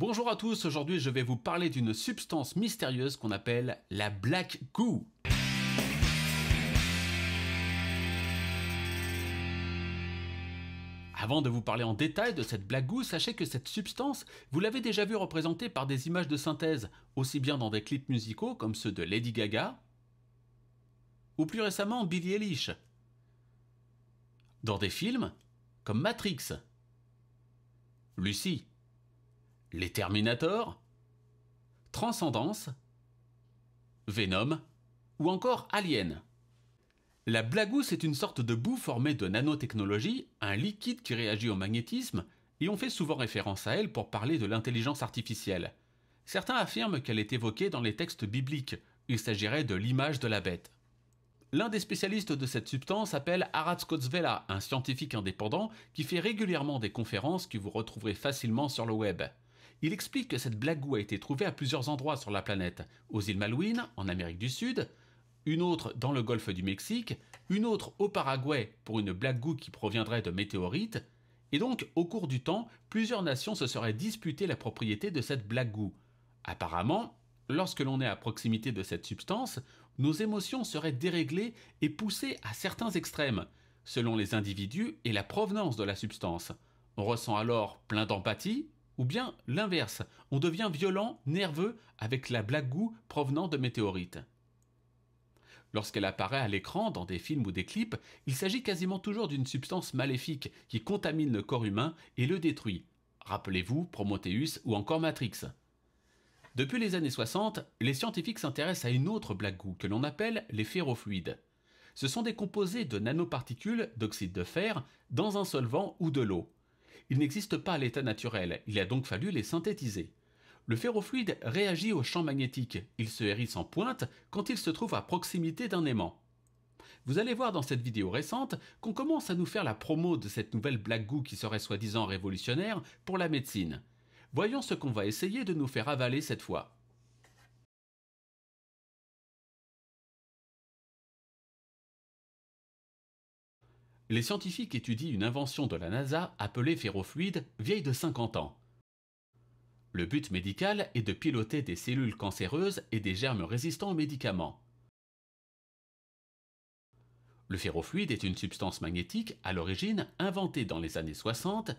Bonjour à tous, aujourd'hui je vais vous parler d'une substance mystérieuse qu'on appelle la black goo. Avant de vous parler en détail de cette black goo, sachez que cette substance, vous l'avez déjà vue représentée par des images de synthèse, aussi bien dans des clips musicaux comme ceux de Lady Gaga, ou plus récemment Billie Eilish, dans des films comme Matrix, Lucie, les Terminators Transcendance Venom ou encore Alien. La blagousse est une sorte de boue formée de nanotechnologie, un liquide qui réagit au magnétisme, et on fait souvent référence à elle pour parler de l'intelligence artificielle. Certains affirment qu'elle est évoquée dans les textes bibliques, il s'agirait de l'image de la bête. L'un des spécialistes de cette substance s'appelle Arad Skotsvela, un scientifique indépendant qui fait régulièrement des conférences que vous retrouverez facilement sur le web. Il explique que cette blague a été trouvée à plusieurs endroits sur la planète, aux îles Malouines, en Amérique du Sud, une autre dans le golfe du Mexique, une autre au Paraguay pour une blague qui proviendrait de météorites, et donc au cours du temps, plusieurs nations se seraient disputées la propriété de cette blague Apparemment, lorsque l'on est à proximité de cette substance, nos émotions seraient déréglées et poussées à certains extrêmes, selon les individus et la provenance de la substance. On ressent alors plein d'empathie, ou bien l'inverse, on devient violent, nerveux avec la blague goût provenant de météorites. Lorsqu'elle apparaît à l'écran dans des films ou des clips, il s'agit quasiment toujours d'une substance maléfique qui contamine le corps humain et le détruit. Rappelez-vous Prometheus ou encore Matrix. Depuis les années 60, les scientifiques s'intéressent à une autre blague-goût que l'on appelle les ferrofluides. Ce sont des composés de nanoparticules d'oxyde de fer dans un solvant ou de l'eau. Ils n'existent pas à l'état naturel, il a donc fallu les synthétiser. Le ferrofluide réagit au champ magnétique, il se hérisse en pointe quand il se trouve à proximité d'un aimant. Vous allez voir dans cette vidéo récente qu'on commence à nous faire la promo de cette nouvelle blague goût qui serait soi-disant révolutionnaire pour la médecine. Voyons ce qu'on va essayer de nous faire avaler cette fois. les scientifiques étudient une invention de la NASA appelée ferrofluide, vieille de 50 ans. Le but médical est de piloter des cellules cancéreuses et des germes résistants aux médicaments. Le ferrofluide est une substance magnétique à l'origine inventée dans les années 60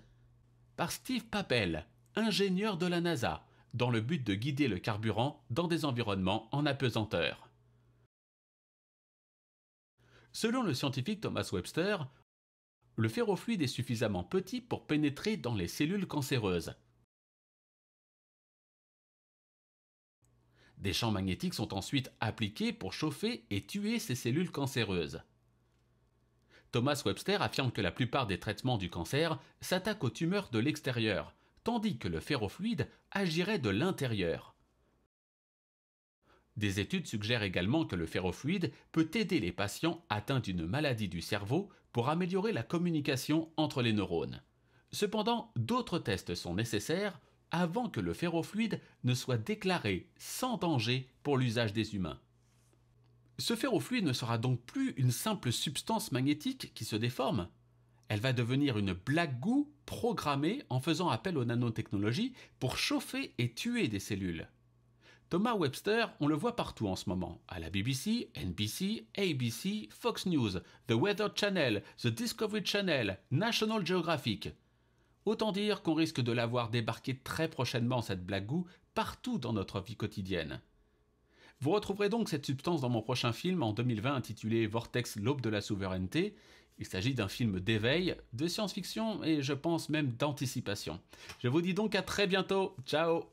par Steve Papel, ingénieur de la NASA, dans le but de guider le carburant dans des environnements en apesanteur. Selon le scientifique Thomas Webster, le ferrofluide est suffisamment petit pour pénétrer dans les cellules cancéreuses. Des champs magnétiques sont ensuite appliqués pour chauffer et tuer ces cellules cancéreuses. Thomas Webster affirme que la plupart des traitements du cancer s'attaquent aux tumeurs de l'extérieur, tandis que le ferrofluide agirait de l'intérieur. Des études suggèrent également que le ferrofluide peut aider les patients atteints d'une maladie du cerveau pour améliorer la communication entre les neurones. Cependant, d'autres tests sont nécessaires avant que le ferrofluide ne soit déclaré sans danger pour l'usage des humains. Ce ferrofluide ne sera donc plus une simple substance magnétique qui se déforme. Elle va devenir une blague-goût programmée en faisant appel aux nanotechnologies pour chauffer et tuer des cellules. Thomas Webster, on le voit partout en ce moment, à la BBC, NBC, ABC, Fox News, The Weather Channel, The Discovery Channel, National Geographic. Autant dire qu'on risque de l'avoir débarqué très prochainement cette blague partout dans notre vie quotidienne. Vous retrouverez donc cette substance dans mon prochain film en 2020 intitulé Vortex, l'aube de la souveraineté. Il s'agit d'un film d'éveil, de science-fiction et je pense même d'anticipation. Je vous dis donc à très bientôt. Ciao